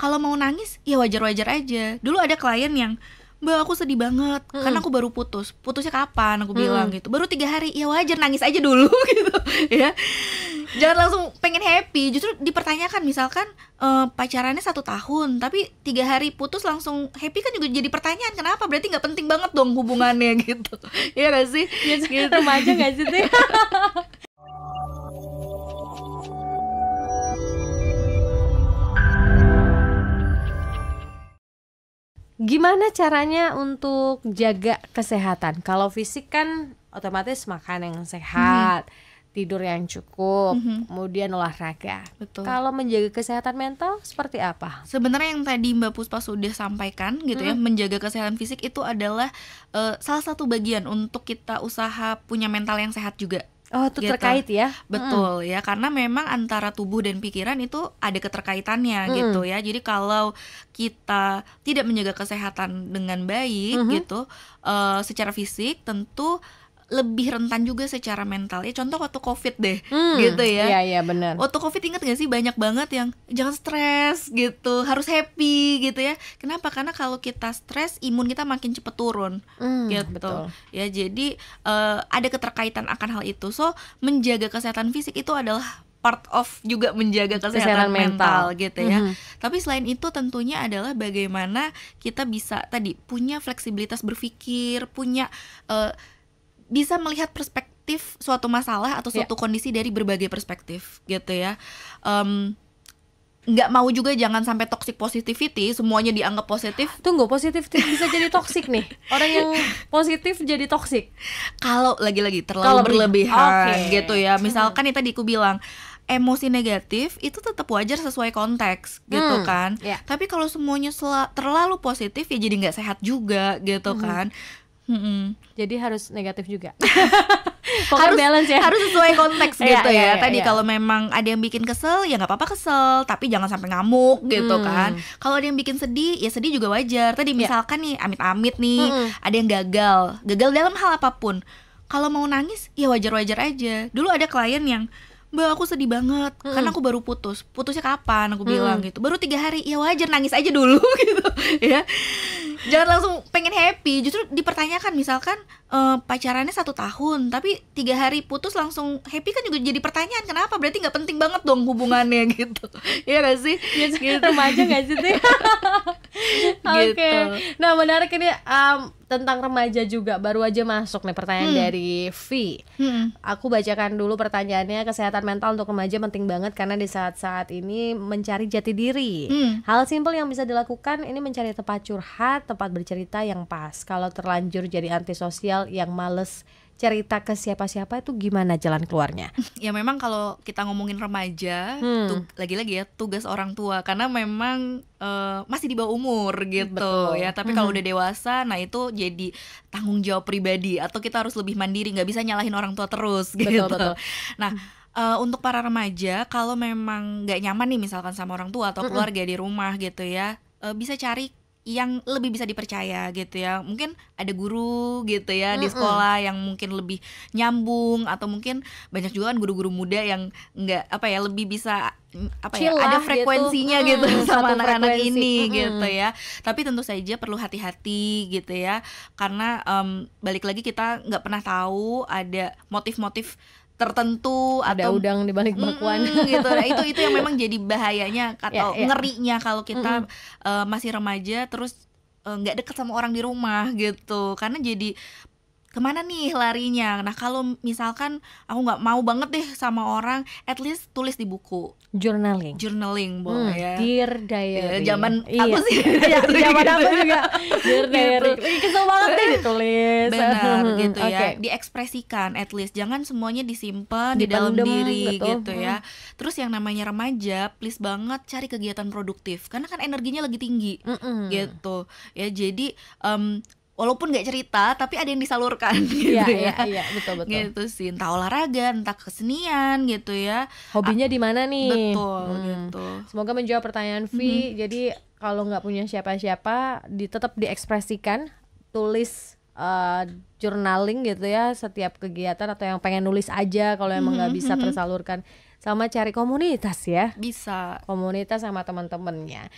kalau mau nangis ya wajar-wajar aja dulu ada klien yang Mbak aku sedih banget -hmm. karena aku baru putus. Putusnya kapan? Aku bilang -hmm. gitu. Baru tiga hari. Ya wajar nangis aja dulu gitu ya. Jangan langsung pengen happy. Justru dipertanyakan misalkan uh, pacarannya satu tahun tapi tiga hari putus langsung happy kan juga jadi pertanyaan kenapa? Berarti nggak penting banget dong hubungannya gitu. Iya gak sih? Ya, gitu. aja gak sih? gimana caranya untuk jaga kesehatan? Kalau fisik kan otomatis makan yang sehat. Hmm tidur yang cukup, mm -hmm. kemudian olahraga. Betul. Kalau menjaga kesehatan mental seperti apa? Sebenarnya yang tadi Mbak Puspa sudah sampaikan gitu mm. ya, mhm. menjaga kesehatan fisik itu adalah uh, salah satu bagian untuk kita usaha punya mental yang sehat juga Oh, itu gitu. terkait ya. Betul mm ya, karena memang antara tubuh dan pikiran itu ada keterkaitannya mm gitu ya. Jadi kalau kita tidak menjaga kesehatan dengan baik mm -hmm. gitu uh, secara fisik tentu lebih rentan juga secara mental ya contoh waktu covid deh hmm, gitu ya iya iya benar waktu covid inget gak sih banyak banget yang jangan stres gitu harus happy gitu ya kenapa karena kalau kita stres imun kita makin cepet turun hmm, gitu betul. ya jadi uh, ada keterkaitan akan hal itu so menjaga kesehatan fisik itu adalah part of juga menjaga kesehatan, kesehatan mental. mental gitu ya. Mm-hmm. Tapi selain itu tentunya adalah bagaimana kita bisa tadi punya fleksibilitas berpikir, punya uh, bisa melihat perspektif suatu masalah atau suatu yeah. kondisi dari berbagai perspektif gitu ya. Um, nggak mau juga jangan sampai toxic positivity semuanya dianggap positif tunggu positif bisa jadi toxic nih orang yang positif jadi toxic kalau lagi-lagi terlalu kalo berlebihan okay. gitu ya misalkan hmm. tadi aku bilang emosi negatif itu tetap wajar sesuai konteks gitu hmm, kan yeah. tapi kalau semuanya terlalu positif ya jadi nggak sehat juga gitu hmm. kan Mm-hmm. Jadi harus negatif juga. harus balance ya. Harus sesuai konteks iya, gitu iya, ya. yeah, Tadi iya. kalau memang ada yang bikin kesel ya nggak apa-apa kesel, tapi jangan sampai ngamuk gitu mm. kan. Kalau ada yang bikin sedih ya sedih juga wajar. Tadi misalkan nih amit-amit nih mm -hmm. ada yang gagal, gagal dalam hal apapun. Kalau mau nangis ya wajar-wajar aja. Dulu ada klien yang Mbak aku sedih banget hmm. karena aku baru putus. Putusnya kapan? Aku bilang hmm. gitu. Baru tiga hari. Ya wajar nangis aja dulu gitu. ya jangan langsung pengen happy justru dipertanyakan misalkan uh, pacarannya satu tahun tapi tiga hari putus langsung happy kan juga jadi pertanyaan kenapa berarti nggak penting banget dong hubungannya gitu ya gak sih ya, gitu. remaja gak sih Oke. Okay. Gitu. Nah, menarik ini um, tentang remaja juga baru aja masuk nih pertanyaan hmm. dari V. Hmm. Aku bacakan dulu pertanyaannya kesehatan mental untuk remaja penting banget karena di saat-saat ini mencari jati diri. Hmm. Hal simpel yang bisa dilakukan ini mencari tempat curhat, tempat bercerita yang pas. Kalau terlanjur jadi antisosial yang males cerita ke siapa-siapa itu gimana jalan keluarnya? Ya memang kalau kita ngomongin remaja, hmm. lagi-lagi ya tugas orang tua karena memang uh, masih di bawah umur gitu Betul. ya. Tapi kalau hmm. udah dewasa, nah itu jadi tanggung jawab pribadi atau kita harus lebih mandiri, nggak bisa nyalahin orang tua terus gitu. Betul, betul. Nah. uh, untuk para remaja kalau memang nggak nyaman nih misalkan sama orang tua atau keluarga mm -mm. di rumah gitu ya uh, bisa cari yang lebih bisa dipercaya gitu ya mungkin ada guru gitu ya mm hmm di sekolah yang mungkin lebih nyambung atau mungkin banyak juga kan guru-guru muda yang nggak apa ya lebih bisa mm, apa Cilah, ya ada gitu. frekuensinya gitu, gitu hmm, sama anak-anak ini mm. gitu ya tapi tentu saja perlu hati-hati gitu ya karena um, balik lagi kita nggak pernah tahu ada motif-motif tertentu ada atau udang di balik bakwan mm, gitu nah, itu itu yang memang jadi bahayanya atau yeah, yeah. ngerinya kalau kita mm -hmm. uh, masih remaja terus eh, nggak uh, deket sama orang di rumah gitu karena jadi kemana nih larinya nah kalau misalkan aku nggak mau banget deh sama orang at least tulis di buku journaling journaling hmm, boleh hmm, ya dear diary iya, zaman iya. apa sih iya, zaman apa juga dear gitu. diary kesel banget deh ditulis benar Hmm, gitu ya. Diekspresikan at least. Jangan semuanya disimpan di dalam diri betul. Gitu. gitu ya. Hmm. Terus yang namanya remaja, please banget cari kegiatan produktif karena kan energinya lagi tinggi. Mm -mm. Gitu. Ya jadi um, walaupun nggak cerita tapi ada yang disalurkan gitu iya, ya. Iya, iya, betul betul. Gitu sih, entah olahraga, entah kesenian gitu ya. Hobinya ah, di mana nih? Betul hmm. gitu. Semoga menjawab pertanyaan V. Hmm. Jadi kalau nggak punya siapa-siapa, ditetap diekspresikan, tulis uh, journaling gitu ya setiap kegiatan atau yang pengen nulis aja kalau emang nggak mhm, bisa mhm. tersalurkan sama cari komunitas ya bisa komunitas sama teman-temannya